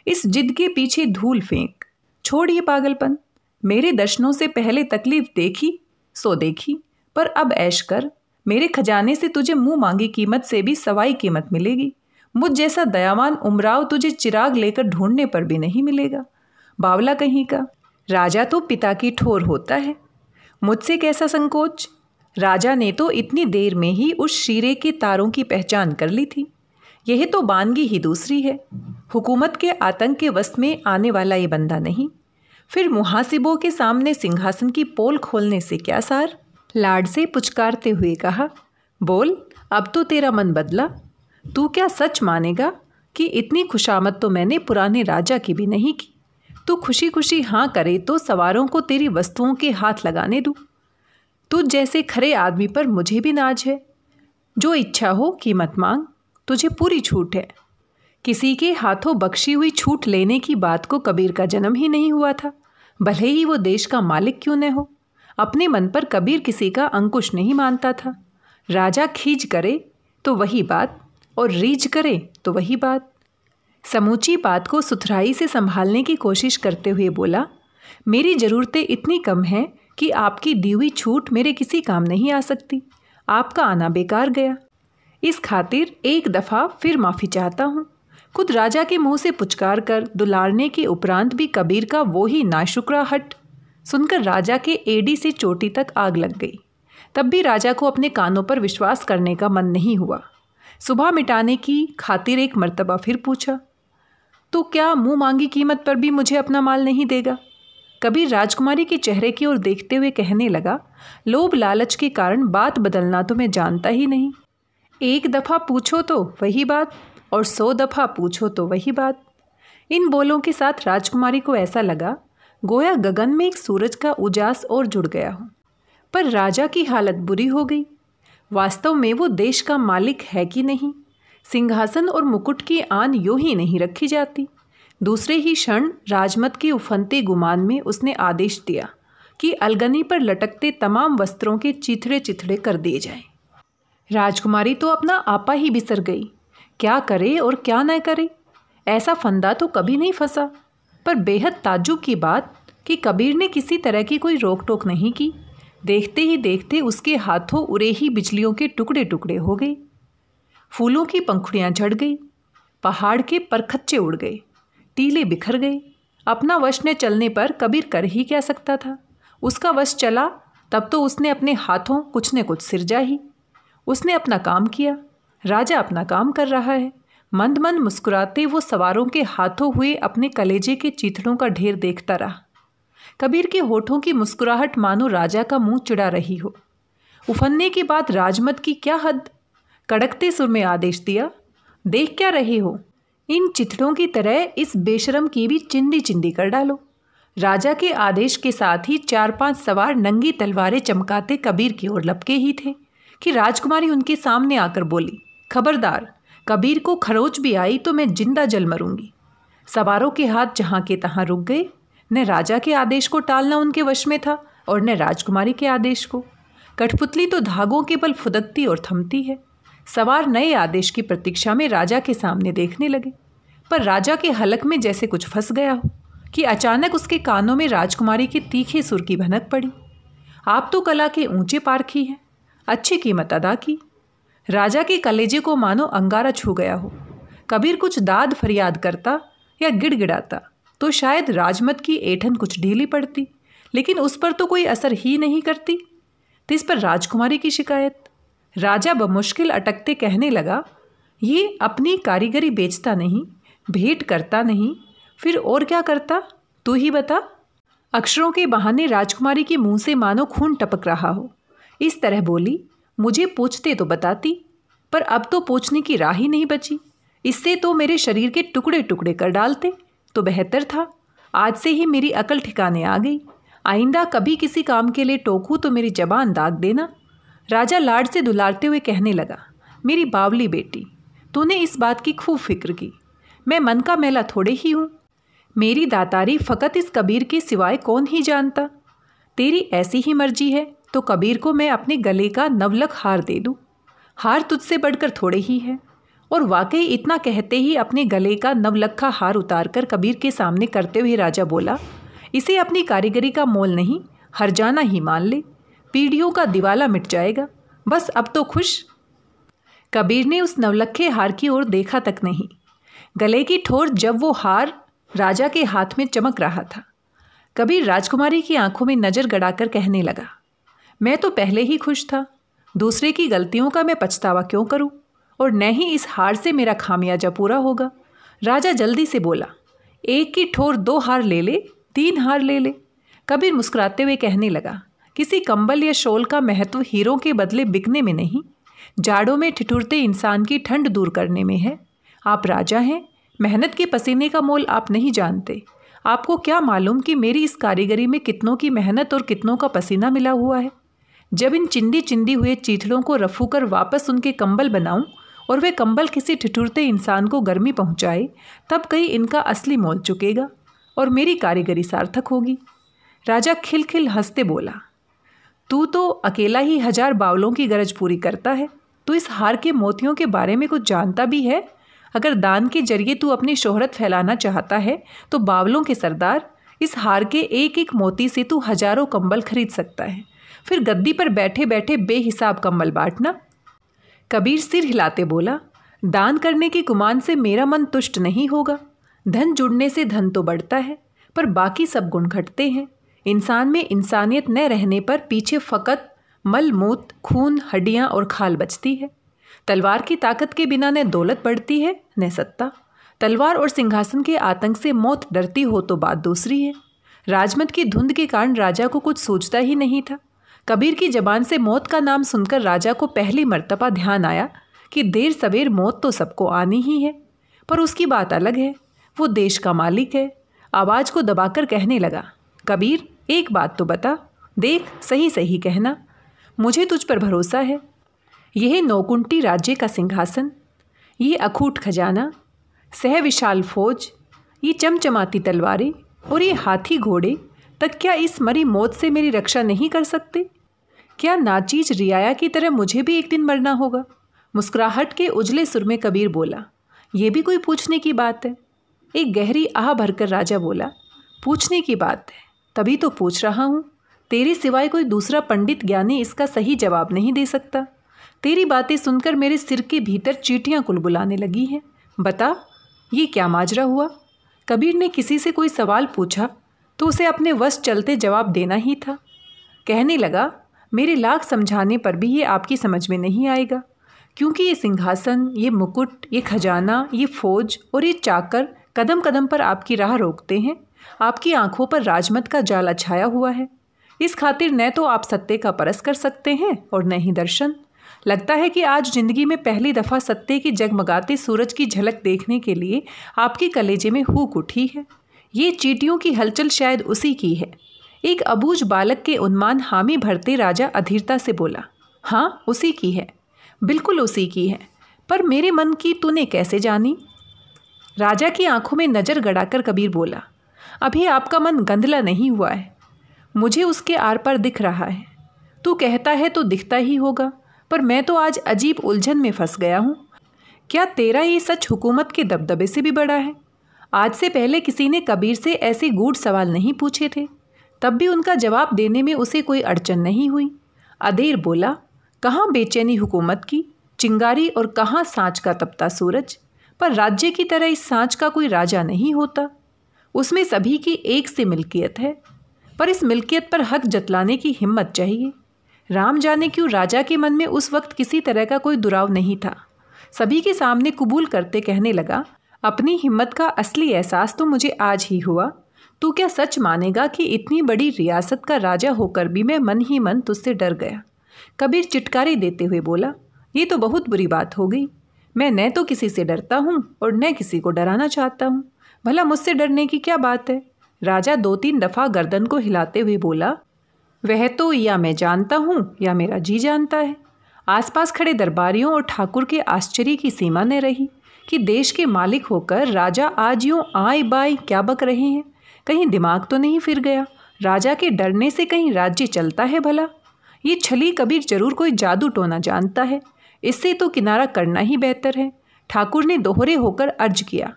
इस जिद के पीछे धूल फेंक छोड़ ये पागलपन मेरे दर्शनों से पहले तकलीफ देखी सो देखी पर अब ऐश कर मेरे खजाने से तुझे मुंह मांगी कीमत से भी सवाई कीमत मिलेगी मुझ जैसा दयावान उमराव तुझे चिराग लेकर ढूंढने पर भी नहीं मिलेगा बावला कहीं का राजा तो पिता की ठोर होता है मुझसे कैसा संकोच राजा ने तो इतनी देर में ही उस शीरे के तारों की पहचान कर ली थी यह तो बानगी ही दूसरी है हुकूमत के आतंक के वस्त में आने वाला ये बंदा नहीं फिर मुहासिबों के सामने सिंहासन की पोल खोलने से क्या सार लाड से पुचकारते हुए कहा बोल अब तो तेरा मन बदला तू क्या सच मानेगा कि इतनी खुशामद तो मैंने पुराने राजा की भी नहीं की तू खुशी खुशी हाँ करे तो सवारों को तेरी वस्तुओं के हाथ लगाने दूँ तू जैसे खरे आदमी पर मुझे भी नाज है जो इच्छा हो कीमत मांग तुझे पूरी छूट है किसी के हाथों बख्शी हुई छूट लेने की बात को कबीर का जन्म ही नहीं हुआ था भले ही वो देश का मालिक क्यों न हो अपने मन पर कबीर किसी का अंकुश नहीं मानता था राजा खींच करे तो वही बात और रीझ करे तो वही बात समूची बात को सुथराई से संभालने की कोशिश करते हुए बोला मेरी ज़रूरतें इतनी कम हैं कि आपकी दी हुई छूट मेरे किसी काम नहीं आ सकती आपका आना बेकार गया इस खातिर एक दफ़ा फिर माफ़ी चाहता हूँ खुद राजा के मुंह से पुचकार कर दुलारने के उपरांत भी कबीर का वो ही नाशुकरा हट सुनकर राजा के एडी से चोटी तक आग लग गई तब भी राजा को अपने कानों पर विश्वास करने का मन नहीं हुआ सुबह मिटाने की खातिर एक मर्तबा फिर पूछा तो क्या मुँह मांगी कीमत पर भी मुझे अपना माल नहीं देगा कबीर राजकुमारी के चेहरे की ओर देखते हुए कहने लगा लोभ लालच के कारण बात बदलना तो मैं जानता ही नहीं एक दफ़ा पूछो तो वही बात और सौ दफ़ा पूछो तो वही बात इन बोलों के साथ राजकुमारी को ऐसा लगा गोया गगन में एक सूरज का उजास और जुड़ गया हो पर राजा की हालत बुरी हो गई वास्तव में वो देश का मालिक है कि नहीं सिंहासन और मुकुट की आन यू ही नहीं रखी जाती दूसरे ही क्षण राजमत के उफनते गुमान में उसने आदेश दिया कि अलगनी पर लटकते तमाम वस्त्रों के चिथड़े चिथड़े कर दिए जाएं। राजकुमारी तो अपना आपा ही बिसर गई क्या करे और क्या न करे ऐसा फंदा तो कभी नहीं फंसा पर बेहद ताजुब की बात कि कबीर ने किसी तरह की कोई रोक टोक नहीं की देखते ही देखते उसके हाथों उरे ही बिजलियों के टुकड़े टुकड़े हो गए फूलों की पंखुड़ियाँ झड़ गई पहाड़ के परखच्चे उड़ गए टीले बिखर गए अपना वश ने चलने पर कबीर कर ही क्या सकता था उसका वश चला तब तो उसने अपने हाथों कुछ न कुछ सिरजा ही उसने अपना काम किया राजा अपना काम कर रहा है मंद मंद मुस्कुराते वो सवारों के हाथों हुए अपने कलेजे के चीथड़ों का ढेर देखता रहा कबीर के होठों की मुस्कुराहट मानो राजा का मुंह चिड़ा रही हो उफनने के बाद राजमत की क्या हद कड़कते सुर में आदेश दिया देख क्या रहे हो इन चिथड़ों की तरह इस बेशरम की भी चिंदी चिंदी कर डालो राजा के आदेश के साथ ही चार पांच सवार नंगी तलवारें चमकाते कबीर की ओर लपके ही थे कि राजकुमारी उनके सामने आकर बोली खबरदार कबीर को खरोच भी आई तो मैं जिंदा जल मरूंगी सवारों के हाथ जहाँ के तहाँ रुक गए न राजा के आदेश को टालना उनके वश में था और न राजकुमारी के आदेश को कठपुतली तो धागों के बल फुदकती और थमती है सवार नए आदेश की प्रतीक्षा में राजा के सामने देखने लगे पर राजा के हलक में जैसे कुछ फंस गया हो कि अचानक उसके कानों में राजकुमारी की तीखी सुर की भनक पड़ी आप तो कला के ऊंचे पारखी हैं अच्छी कीमत अदा की राजा के कलेजे को मानो अंगारा छू गया हो कबीर कुछ दाद फरियाद करता या गिड़गिड़ाता तो शायद राजमत की ऐठन कुछ ढीली पड़ती लेकिन उस पर तो कोई असर ही नहीं करती तो इस पर राजकुमारी की शिकायत राजा बमुश्किल अटकते कहने लगा ये अपनी कारीगरी बेचता नहीं भेंट करता नहीं फिर और क्या करता तू ही बता अक्षरों के बहाने राजकुमारी के मुंह से मानो खून टपक रहा हो इस तरह बोली मुझे पूछते तो बताती पर अब तो पूछने की राह ही नहीं बची इससे तो मेरे शरीर के टुकड़े टुकड़े कर डालते तो बेहतर था आज से ही मेरी अकल ठिकाने आ गई आइंदा कभी किसी काम के लिए टोकूँ तो मेरी जबान दाग देना राजा लाड से दुलारते हुए कहने लगा मेरी बावली बेटी तूने इस बात की खूब फिक्र की मैं मन का मेला थोड़े ही हूँ मेरी दातारी फ़कत इस कबीर के सिवाय कौन ही जानता तेरी ऐसी ही मर्जी है तो कबीर को मैं अपने गले का नवलक हार दे दूँ हार तुझसे बढ़कर थोड़े ही है और वाकई इतना कहते ही अपने गले का नवलखा हार उतार कर कबीर के सामने करते हुए राजा बोला इसे अपनी कारीगरी का मोल नहीं हर जाना ही मान ले पीढ़ियों का दिवाला मिट जाएगा बस अब तो खुश कबीर ने उस नवलखे हार की ओर देखा तक नहीं गले की ठोर जब वो हार राजा के हाथ में चमक रहा था कबीर राजकुमारी की आंखों में नज़र गड़ाकर कहने लगा मैं तो पहले ही खुश था दूसरे की गलतियों का मैं पछतावा क्यों करूं? और न ही इस हार से मेरा खामियाजा पूरा होगा राजा जल्दी से बोला एक की ठोर दो हार ले ले तीन हार ले ले कबीर मुस्कुराते हुए कहने लगा किसी कंबल या शॉल का महत्व हीरों के बदले बिकने में नहीं जाड़ों में ठिठुरते इंसान की ठंड दूर करने में है आप राजा हैं मेहनत के पसीने का मोल आप नहीं जानते आपको क्या मालूम कि मेरी इस कारीगरी में कितनों की मेहनत और कितनों का पसीना मिला हुआ है जब इन चिंदी चिंदी हुए चीथड़ों को रफू कर वापस उनके कंबल बनाऊं और वे कंबल किसी ठिठुरते इंसान को गर्मी पहुंचाए तब कहीं इनका असली मोल चुकेगा और मेरी कारीगरी सार्थक होगी राजा खिलखिल हंसते बोला तू तो अकेला ही हजार बावलों की गरज पूरी करता है तू इस हार के मोतियों के बारे में कुछ जानता भी है अगर दान के जरिए तू अपनी शोहरत फैलाना चाहता है तो बावलों के सरदार इस हार के एक एक मोती से तू हजारों कंबल खरीद सकता है फिर गद्दी पर बैठे बैठे बेहिसाब कंबल बांटना कबीर सिर हिलाते बोला दान करने के कुमान से मेरा मन तुष्ट नहीं होगा धन जुड़ने से धन तो बढ़ता है पर बाकी सब गुण घटते हैं इंसान में इंसानियत न रहने पर पीछे फ़कत मल मूत खून हड्डियाँ और खाल बचती है तलवार की ताकत के बिना न दौलत बढ़ती है न सत्ता तलवार और सिंहासन के आतंक से मौत डरती हो तो बात दूसरी है राजमत की धुंध के कारण राजा को कुछ सोचता ही नहीं था कबीर की जबान से मौत का नाम सुनकर राजा को पहली मर्तबा ध्यान आया कि देर सवेर मौत तो सबको आनी ही है पर उसकी बात अलग है वो देश का मालिक है आवाज़ को दबाकर कहने लगा कबीर एक बात तो बता देख सही सही कहना मुझे तुझ पर भरोसा है यह नौकुंटी राज्य का सिंहासन ये अखूट खजाना सह विशाल फौज ये चमचमाती तलवारें और ये हाथी घोड़े तक क्या इस मरी मौत से मेरी रक्षा नहीं कर सकते क्या नाचीज रियाया की तरह मुझे भी एक दिन मरना होगा मुस्कुराहट के उजले सुर में कबीर बोला ये भी कोई पूछने की बात है एक गहरी आह भरकर राजा बोला पूछने की बात है तभी तो पूछ रहा हूँ तेरे सिवाय कोई दूसरा पंडित ज्ञानी इसका सही जवाब नहीं दे सकता तेरी बातें सुनकर मेरे सिर के भीतर चीटियाँ कुलबुलाने लगी हैं बता ये क्या माजरा हुआ कबीर ने किसी से कोई सवाल पूछा तो उसे अपने वश चलते जवाब देना ही था कहने लगा मेरे लाख समझाने पर भी ये आपकी समझ में नहीं आएगा क्योंकि ये सिंहासन ये मुकुट ये खजाना ये फौज और ये चाकर कदम कदम पर आपकी राह रोकते हैं आपकी आंखों पर राजमत का जाल छाया हुआ है इस खातिर न तो आप सत्य का परस कर सकते हैं और न ही दर्शन लगता है कि आज जिंदगी में पहली दफ़ा सत्य की जगमगाते सूरज की झलक देखने के लिए आपके कलेजे में हुक उठी है ये चीटियों की हलचल शायद उसी की है एक अबूझ बालक के उन्मान हामी भरते राजा अधीरता से बोला हाँ उसी की है बिल्कुल उसी की है पर मेरे मन की तूने कैसे जानी राजा की आंखों में नज़र गड़ाकर कबीर बोला अभी आपका मन गंदला नहीं हुआ है मुझे उसके आर पर दिख रहा है तू कहता है तो दिखता ही होगा पर मैं तो आज अजीब उलझन में फंस गया हूँ क्या तेरा ये सच हुकूमत के दबदबे से भी बड़ा है आज से पहले किसी ने कबीर से ऐसे गूढ़ सवाल नहीं पूछे थे तब भी उनका जवाब देने में उसे कोई अड़चन नहीं हुई अधेर बोला कहाँ बेचैनी हुकूमत की चिंगारी और कहाँ सांच का तपता सूरज पर राज्य की तरह इस सांच का कोई राजा नहीं होता उसमें सभी की एक सी मिल्कियत है पर इस मिल्कियत पर हक जतलाने की हिम्मत चाहिए राम जाने क्यों राजा के मन में उस वक्त किसी तरह का कोई दुराव नहीं था सभी के सामने कबूल करते कहने लगा अपनी हिम्मत का असली एहसास तो मुझे आज ही हुआ तू क्या सच मानेगा कि इतनी बड़ी रियासत का राजा होकर भी मैं मन ही मन तुझसे डर गया कबीर चिटकारी देते हुए बोला ये तो बहुत बुरी बात हो गई मैं न तो किसी से डरता हूँ और न किसी को डराना चाहता हूँ भला मुझसे डरने की क्या बात है राजा दो तीन दफ़ा गर्दन को हिलाते हुए बोला वह तो या मैं जानता हूँ या मेरा जी जानता है आसपास खड़े दरबारियों और ठाकुर के आश्चर्य की सीमा न रही कि देश के मालिक होकर राजा आज यूँ आए बाय क्या बक रहे हैं कहीं दिमाग तो नहीं फिर गया राजा के डरने से कहीं राज्य चलता है भला ये छली कबीर जरूर कोई जादू टोना जानता है इससे तो किनारा करना ही बेहतर है ठाकुर ने दोहरे होकर अर्ज किया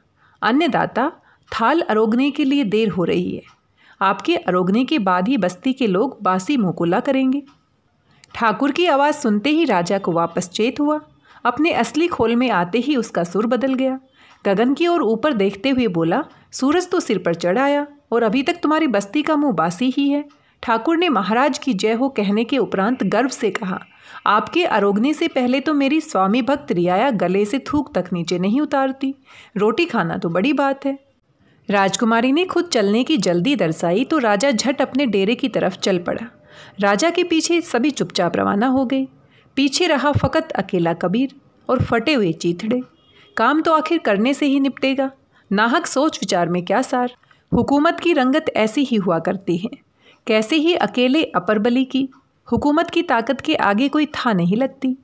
अन्नदाता थाल अरोगने के लिए देर हो रही है आपके अरोगने के बाद ही बस्ती के लोग बासी मोकुला करेंगे ठाकुर की आवाज़ सुनते ही राजा को वापस चेत हुआ अपने असली खोल में आते ही उसका सुर बदल गया गगन की ओर ऊपर देखते हुए बोला सूरज तो सिर पर चढ़ आया और अभी तक तुम्हारी बस्ती का मुँह बासी ही है ठाकुर ने महाराज की जय हो कहने के उपरांत गर्व से कहा आपके आरोग्य से पहले तो मेरी स्वामी भक्त रियाया गले से थूक तक नीचे नहीं उतारती रोटी खाना तो बड़ी बात है राजकुमारी ने खुद चलने की जल्दी दर्शाई तो राजा झट अपने डेरे की तरफ चल पड़ा राजा के पीछे सभी चुपचाप रवाना हो गए पीछे रहा फ़कत अकेला कबीर और फटे हुए चीथड़े काम तो आखिर करने से ही निपटेगा नाहक सोच विचार में क्या सार हुकूमत की रंगत ऐसी ही हुआ करती है कैसे ही अकेले अपर बली की हुकूमत की ताकत के आगे कोई था नहीं लगती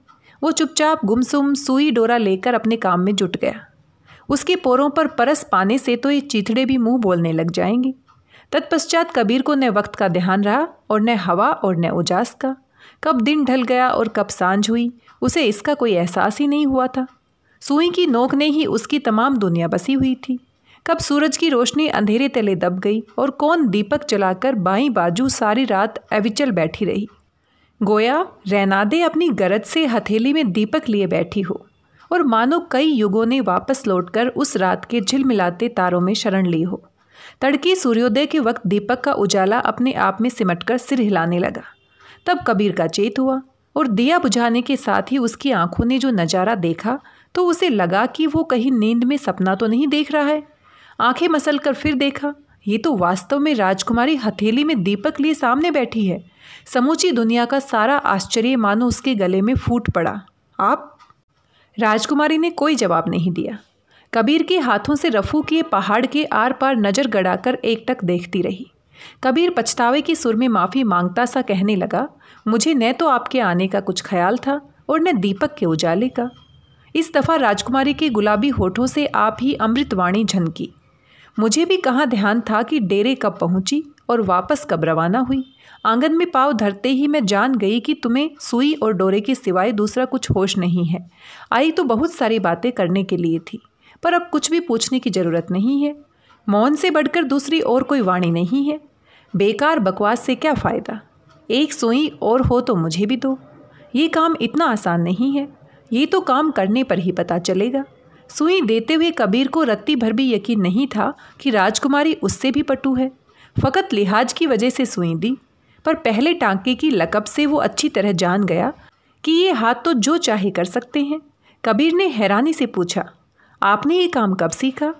वो चुपचाप गुमसुम सुई डोरा लेकर अपने काम में जुट गया उसके पोरों पर परस पाने से तो ये चीथड़े भी मुंह बोलने लग जाएंगे तत्पश्चात कबीर को न वक्त का ध्यान रहा और न हवा और न उजास का कब दिन ढल गया और कब सांझ हुई उसे इसका कोई एहसास ही नहीं हुआ था सुई की नोक ने ही उसकी तमाम दुनिया बसी हुई थी कब सूरज की रोशनी अंधेरे तले दब गई और कौन दीपक चलाकर बाई बाजू सारी रात अविचल बैठी रही गोया रैनादे अपनी गरज से हथेली में दीपक लिए बैठी हो और मानो कई युगों ने वापस लौटकर उस रात के झिलमिलाते तारों में शरण ली हो तड़की सूर्योदय के वक्त दीपक का उजाला अपने आप में सिमटकर सिर हिलाने लगा तब कबीर का चेत हुआ और दिया बुझाने के साथ ही उसकी आंखों ने जो नज़ारा देखा तो उसे लगा कि वो कहीं नींद में सपना तो नहीं देख रहा है आंखें मसल कर फिर देखा ये तो वास्तव में राजकुमारी हथेली में दीपक लिए सामने बैठी है समूची दुनिया का सारा आश्चर्य मानो उसके गले में फूट पड़ा आप राजकुमारी ने कोई जवाब नहीं दिया कबीर के हाथों से रफू किए पहाड़ के आर पार नज़र गड़ाकर एकटक देखती रही कबीर पछतावे की सुर में माफ़ी मांगता सा कहने लगा मुझे न तो आपके आने का कुछ ख्याल था और न दीपक के उजाले का इस दफ़ा राजकुमारी के गुलाबी होठों से आप ही अमृतवाणी झनकी मुझे भी कहाँ ध्यान था कि डेरे कब पहुँची और वापस कब रवाना हुई आंगन में पाव धरते ही मैं जान गई कि तुम्हें सुई और डोरे के सिवाय दूसरा कुछ होश नहीं है आई तो बहुत सारी बातें करने के लिए थी पर अब कुछ भी पूछने की ज़रूरत नहीं है मौन से बढ़कर दूसरी और कोई वाणी नहीं है बेकार बकवास से क्या फ़ायदा एक सुई और हो तो मुझे भी दो ये काम इतना आसान नहीं है ये तो काम करने पर ही पता चलेगा सुई देते हुए कबीर को रत्ती भर भी यकीन नहीं था कि राजकुमारी उससे भी पटु है फ़कत लिहाज की वजह से सुई दी पर पहले टांके की लकब से वो अच्छी तरह जान गया कि ये हाथ तो जो चाहे कर सकते हैं कबीर ने हैरानी से पूछा आपने ये काम कब सीखा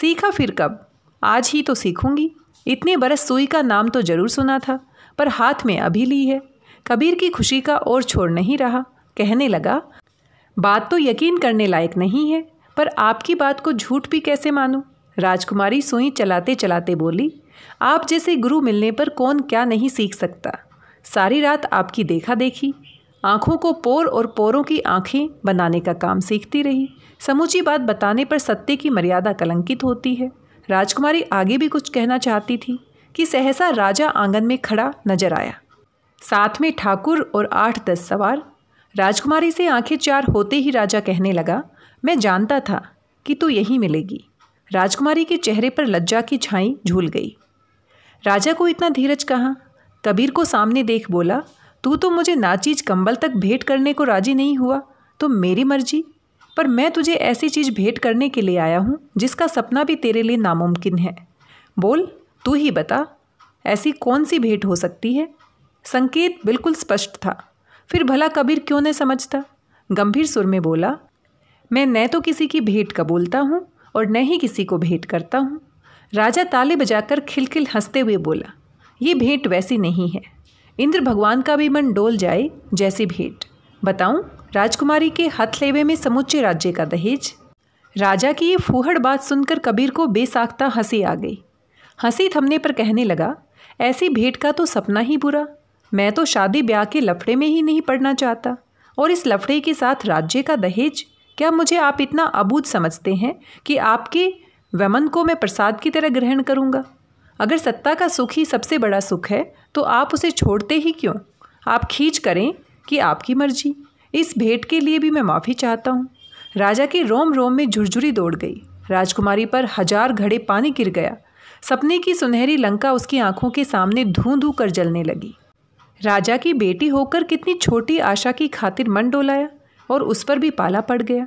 सीखा फिर कब आज ही तो सीखूंगी इतने बरस सुई का नाम तो जरूर सुना था पर हाथ में अभी ली है कबीर की खुशी का और छोड़ नहीं रहा कहने लगा बात तो यकीन करने लायक नहीं है पर आपकी बात को झूठ भी कैसे मानूं? राजकुमारी सुई चलाते चलाते बोली आप जैसे गुरु मिलने पर कौन क्या नहीं सीख सकता सारी रात आपकी देखा देखी आँखों को पोर और पोरों की आँखें बनाने का काम सीखती रही समूची बात बताने पर सत्य की मर्यादा कलंकित होती है राजकुमारी आगे भी कुछ कहना चाहती थी कि सहसा राजा आंगन में खड़ा नजर आया साथ में ठाकुर और आठ दस सवार राजकुमारी से आंखें चार होते ही राजा कहने लगा मैं जानता था कि तू यहीं मिलेगी राजकुमारी के चेहरे पर लज्जा की छाई झूल गई राजा को इतना धीरज कहाँ कबीर को सामने देख बोला तू तो मुझे नाचीज कंबल तक भेंट करने को राजी नहीं हुआ तो मेरी मर्जी पर मैं तुझे ऐसी चीज़ भेंट करने के लिए आया हूँ जिसका सपना भी तेरे लिए नामुमकिन है बोल तू ही बता ऐसी कौन सी भेंट हो सकती है संकेत बिल्कुल स्पष्ट था फिर भला कबीर क्यों न समझता गंभीर सुर में बोला मैं न तो किसी की भेंट कबूलता हूँ और न ही किसी को भेंट करता हूँ राजा ताले बजाकर खिलखिल हंसते हुए बोला ये भेंट वैसी नहीं है इंद्र भगवान का भी मन डोल जाए जैसी भेंट बताऊं राजकुमारी के हथलेवे में समुच्चे राज्य का दहेज राजा की ये फूहड़ बात सुनकर कबीर को बेसाख्ता हंसी आ गई हंसी थमने पर कहने लगा ऐसी भेंट का तो सपना ही बुरा मैं तो शादी ब्याह के लफड़े में ही नहीं पड़ना चाहता और इस लफड़े के साथ राज्य का दहेज क्या मुझे आप इतना अबूझ समझते हैं कि आपके वमन को मैं प्रसाद की तरह ग्रहण करूँगा अगर सत्ता का सुख ही सबसे बड़ा सुख है तो आप उसे छोड़ते ही क्यों आप खींच करें कि आपकी मर्जी इस भेंट के लिए भी मैं माफ़ी चाहता हूँ राजा की रोम रोम में झुरझुरी दौड़ गई राजकुमारी पर हजार घड़े पानी गिर गया सपने की सुनहरी लंका उसकी आंखों के सामने धूं धू कर जलने लगी राजा की बेटी होकर कितनी छोटी आशा की खातिर मन डोलाया और उस पर भी पाला पड़ गया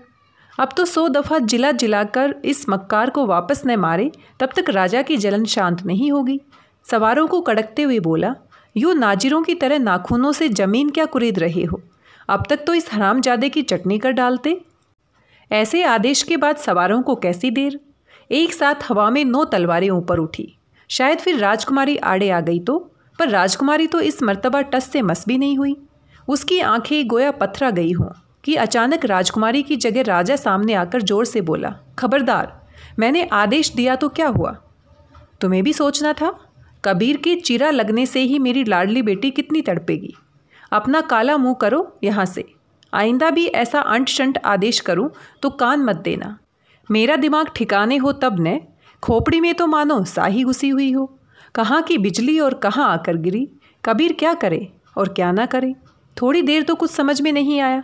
अब तो सौ दफ़ा जिला जिलाकर इस मक्कार को वापस न मारे तब तक राजा की जलन शांत नहीं होगी सवारों को कड़कते हुए बोला यू नाजिरों की तरह नाखूनों से जमीन क्या कुरीद रहे हो अब तक तो इस हरामजादे की चटनी कर डालते ऐसे आदेश के बाद सवारों को कैसी देर एक साथ हवा में नौ तलवारें ऊपर उठी शायद फिर राजकुमारी आड़े आ गई तो पर राजकुमारी तो इस मर्तबा टस से मस भी नहीं हुई उसकी आंखें गोया पथरा गई हों कि अचानक राजकुमारी की जगह राजा सामने आकर जोर से बोला खबरदार मैंने आदेश दिया तो क्या हुआ तुम्हें भी सोचना था कबीर के चीरा लगने से ही मेरी लाडली बेटी कितनी तड़पेगी अपना काला मुंह करो यहाँ से आइंदा भी ऐसा अंट शंट आदेश करूँ तो कान मत देना मेरा दिमाग ठिकाने हो तब न खोपड़ी में तो मानो साही घुसी हुई हो कहाँ की बिजली और कहाँ आकर गिरी कबीर क्या करे और क्या ना करे थोड़ी देर तो कुछ समझ में नहीं आया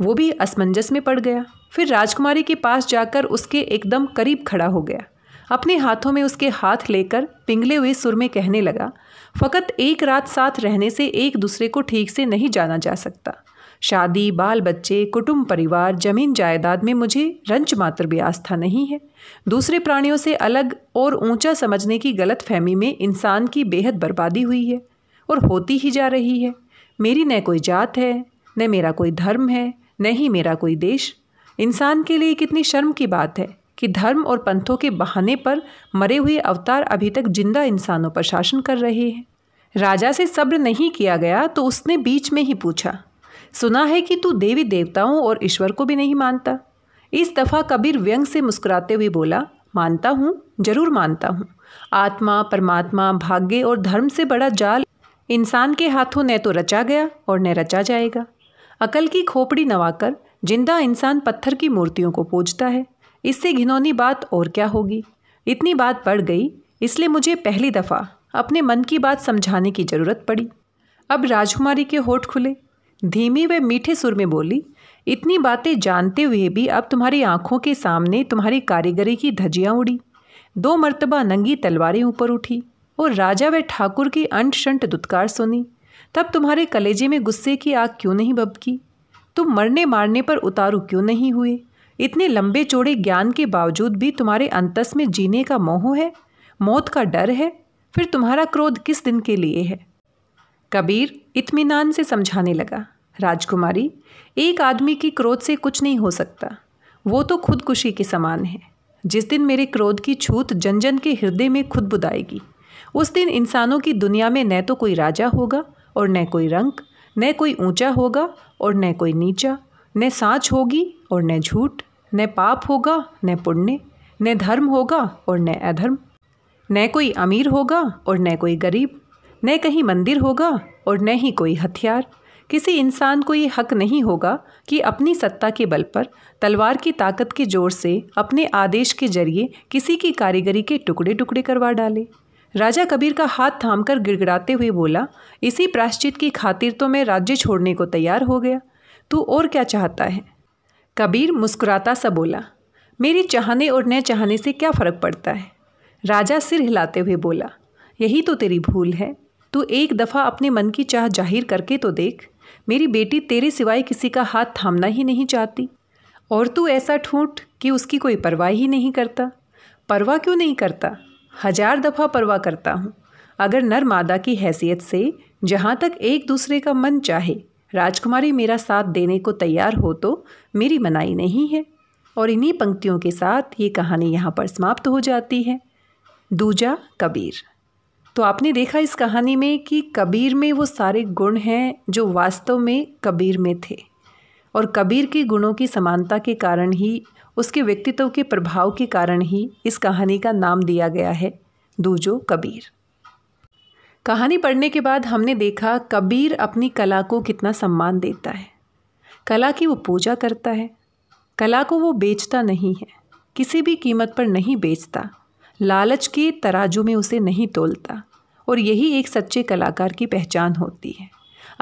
वो भी असमंजस में पड़ गया फिर राजकुमारी के पास जाकर उसके एकदम करीब खड़ा हो गया अपने हाथों में उसके हाथ लेकर पिंगले हुए सुर में कहने लगा फ़कत एक रात साथ रहने से एक दूसरे को ठीक से नहीं जाना जा सकता शादी बाल बच्चे कुटुंब परिवार जमीन जायदाद में मुझे रंच मात्र भी आस्था नहीं है दूसरे प्राणियों से अलग और ऊंचा समझने की गलत फहमी में इंसान की बेहद बर्बादी हुई है और होती ही जा रही है मेरी न कोई जात है न मेरा कोई धर्म है नहीं मेरा कोई देश इंसान के लिए कितनी शर्म की बात है कि धर्म और पंथों के बहाने पर मरे हुए अवतार अभी तक जिंदा इंसानों पर शासन कर रहे हैं राजा से सब्र नहीं किया गया तो उसने बीच में ही पूछा सुना है कि तू देवी देवताओं और ईश्वर को भी नहीं मानता इस दफ़ा कबीर व्यंग से मुस्कुराते हुए बोला मानता हूँ जरूर मानता हूँ आत्मा परमात्मा भाग्य और धर्म से बड़ा जाल इंसान के हाथों न तो रचा गया और न रचा जाएगा अकल की खोपड़ी नवाकर जिंदा इंसान पत्थर की मूर्तियों को पूजता है इससे घिनौनी बात और क्या होगी इतनी बात बढ़ गई इसलिए मुझे पहली दफ़ा अपने मन की बात समझाने की ज़रूरत पड़ी अब राजकुमारी के होठ खुले धीमी व मीठे सुर में बोली इतनी बातें जानते हुए भी अब तुम्हारी आंखों के सामने तुम्हारी कारीगरी की धजियाँ उड़ी दो मर्तबा नंगी तलवारें ऊपर उठी और राजा व ठाकुर की अंट शंट दुत्कार सुनी तब तुम्हारे कलेजे में गुस्से की आग क्यों नहीं बबकी तुम मरने मारने पर उतारू क्यों नहीं हुए इतने लंबे चौड़े ज्ञान के बावजूद भी तुम्हारे अंतस में जीने का मोह है मौत का डर है फिर तुम्हारा क्रोध किस दिन के लिए है कबीर इत्मीनान से समझाने लगा राजकुमारी एक आदमी की क्रोध से कुछ नहीं हो सकता वो तो खुदकुशी के समान है जिस दिन मेरे क्रोध की छूत जन जन के हृदय में खुद बुदाएगी उस दिन इंसानों की दुनिया में न तो कोई राजा होगा और न कोई रंग न कोई ऊंचा होगा और न कोई नीचा न साँच होगी और न झूठ न पाप होगा न पुण्य न धर्म होगा और न अधर्म न कोई अमीर होगा और न कोई गरीब न कहीं मंदिर होगा और न ही कोई हथियार किसी इंसान को ये हक नहीं होगा कि अपनी सत्ता के बल पर तलवार की ताकत के जोर से अपने आदेश के जरिए किसी की कारीगरी के टुकड़े टुकड़े करवा डाले राजा कबीर का हाथ थामकर गिड़गिड़ाते हुए बोला इसी प्राश्चित की खातिर तो मैं राज्य छोड़ने को तैयार हो गया तू और क्या चाहता है कबीर मुस्कुराता सा बोला मेरे चाहने और न चाहने से क्या फ़र्क पड़ता है राजा सिर हिलाते हुए बोला यही तो तेरी भूल है तू एक दफ़ा अपने मन की चाह जाहिर करके तो देख मेरी बेटी तेरे सिवाय किसी का हाथ थामना ही नहीं चाहती और तू ऐसा ठूंठ कि उसकी कोई परवाह ही नहीं करता परवाह क्यों नहीं करता हजार दफ़ा परवाह करता हूँ अगर नर मादा की हैसियत से जहाँ तक एक दूसरे का मन चाहे राजकुमारी मेरा साथ देने को तैयार हो तो मेरी मनाई नहीं है और इन्हीं पंक्तियों के साथ ये कहानी यहाँ पर समाप्त हो जाती है दूजा कबीर तो आपने देखा इस कहानी में कि कबीर में वो सारे गुण हैं जो वास्तव में कबीर में थे और कबीर के गुणों की समानता के कारण ही उसके व्यक्तित्व के प्रभाव के कारण ही इस कहानी का नाम दिया गया है दूजो कबीर कहानी पढ़ने के बाद हमने देखा कबीर अपनी कला को कितना सम्मान देता है कला की वो पूजा करता है कला को वो बेचता नहीं है किसी भी कीमत पर नहीं बेचता लालच के तराजू में उसे नहीं तोलता और यही एक सच्चे कलाकार की पहचान होती है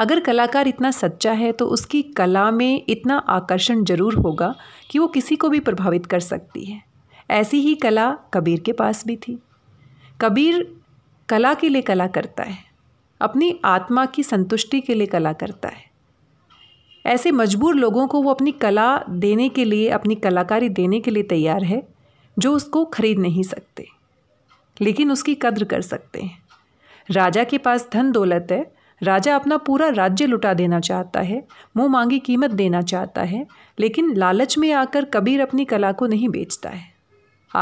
अगर कलाकार इतना सच्चा है तो उसकी कला में इतना आकर्षण जरूर होगा कि वो किसी को भी प्रभावित कर सकती है ऐसी ही कला कबीर के पास भी थी कबीर कला के लिए कला करता है अपनी आत्मा की संतुष्टि के लिए कला करता है ऐसे मजबूर लोगों को वो अपनी कला देने के लिए अपनी कलाकारी देने के लिए तैयार है जो उसको खरीद नहीं सकते लेकिन उसकी कद्र कर सकते हैं राजा के पास धन दौलत है राजा अपना पूरा राज्य लुटा देना चाहता है मुंह मांगी कीमत देना चाहता है लेकिन लालच में आकर कबीर अपनी कला को नहीं बेचता है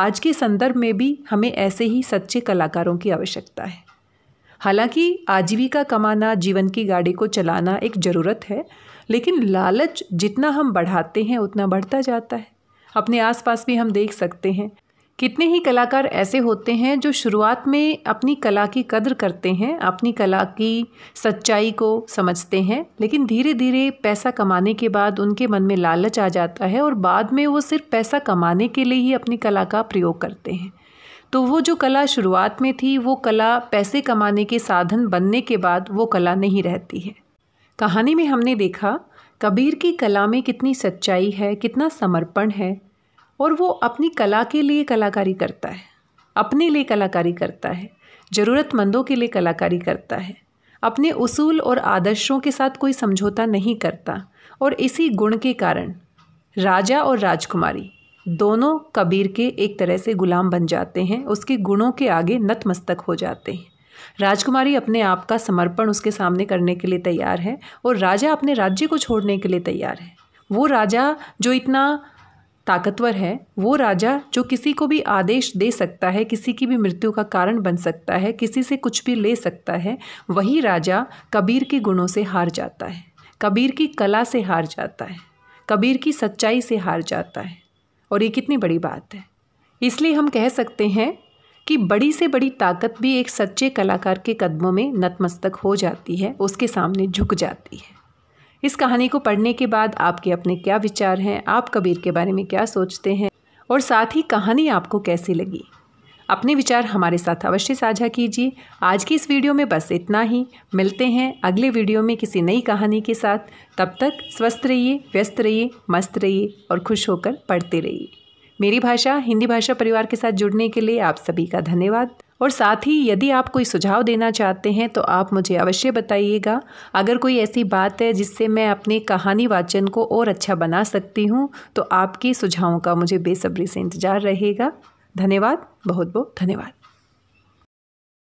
आज के संदर्भ में भी हमें ऐसे ही सच्चे कलाकारों की आवश्यकता है हालांकि आजीविका कमाना जीवन की गाड़ी को चलाना एक ज़रूरत है लेकिन लालच जितना हम बढ़ाते हैं उतना बढ़ता जाता है अपने आसपास भी हम देख सकते हैं कितने ही कलाकार ऐसे होते हैं जो शुरुआत में अपनी कला की कदर करते हैं अपनी कला की सच्चाई को समझते हैं लेकिन धीरे धीरे पैसा कमाने के बाद उनके मन में लालच आ जाता है और बाद में वो सिर्फ पैसा कमाने के लिए ही अपनी कला का प्रयोग करते हैं तो वो जो कला शुरुआत में थी वो कला पैसे कमाने के साधन बनने के बाद वो कला नहीं रहती है कहानी में हमने देखा कबीर की कला में कितनी सच्चाई है कितना समर्पण है और वो अपनी कला के लिए कलाकारी करता है अपने लिए कलाकारी करता है ज़रूरतमंदों के लिए कलाकारी करता है अपने उसूल और आदर्शों के साथ कोई समझौता नहीं करता और इसी गुण के कारण राजा और राजकुमारी दोनों कबीर के एक तरह से गुलाम बन जाते हैं उसके गुणों के आगे नतमस्तक हो जाते हैं राजकुमारी अपने आप का समर्पण उसके सामने करने के लिए तैयार है और राजा अपने राज्य को छोड़ने के लिए तैयार है वो राजा जो इतना ताकतवर है वो राजा जो किसी को भी आदेश दे सकता है किसी की भी मृत्यु का कारण बन सकता है किसी से कुछ भी ले सकता है वही राजा कबीर के गुणों से हार जाता है कबीर की कला से हार जाता है कबीर की सच्चाई से हार जाता है और ये कितनी बड़ी बात है इसलिए हम कह सकते हैं कि बड़ी से बड़ी ताकत भी एक सच्चे कलाकार के कदमों में नतमस्तक हो जाती है उसके सामने झुक जाती है इस कहानी को पढ़ने के बाद आपके अपने क्या विचार हैं आप कबीर के बारे में क्या सोचते हैं और साथ ही कहानी आपको कैसी लगी अपने विचार हमारे साथ अवश्य साझा कीजिए आज की इस वीडियो में बस इतना ही मिलते हैं अगले वीडियो में किसी नई कहानी के साथ तब तक स्वस्थ रहिए व्यस्त रहिए मस्त रहिए और खुश होकर पढ़ते रहिए मेरी भाषा हिंदी भाषा परिवार के साथ जुड़ने के लिए आप सभी का धन्यवाद और साथ ही यदि आप कोई सुझाव देना चाहते हैं तो आप मुझे अवश्य बताइएगा अगर कोई ऐसी बात है जिससे मैं अपने कहानी वाचन को और अच्छा बना सकती हूँ तो आपके सुझावों का मुझे बेसब्री से इंतज़ार रहेगा धन्यवाद बहुत बहुत धन्यवाद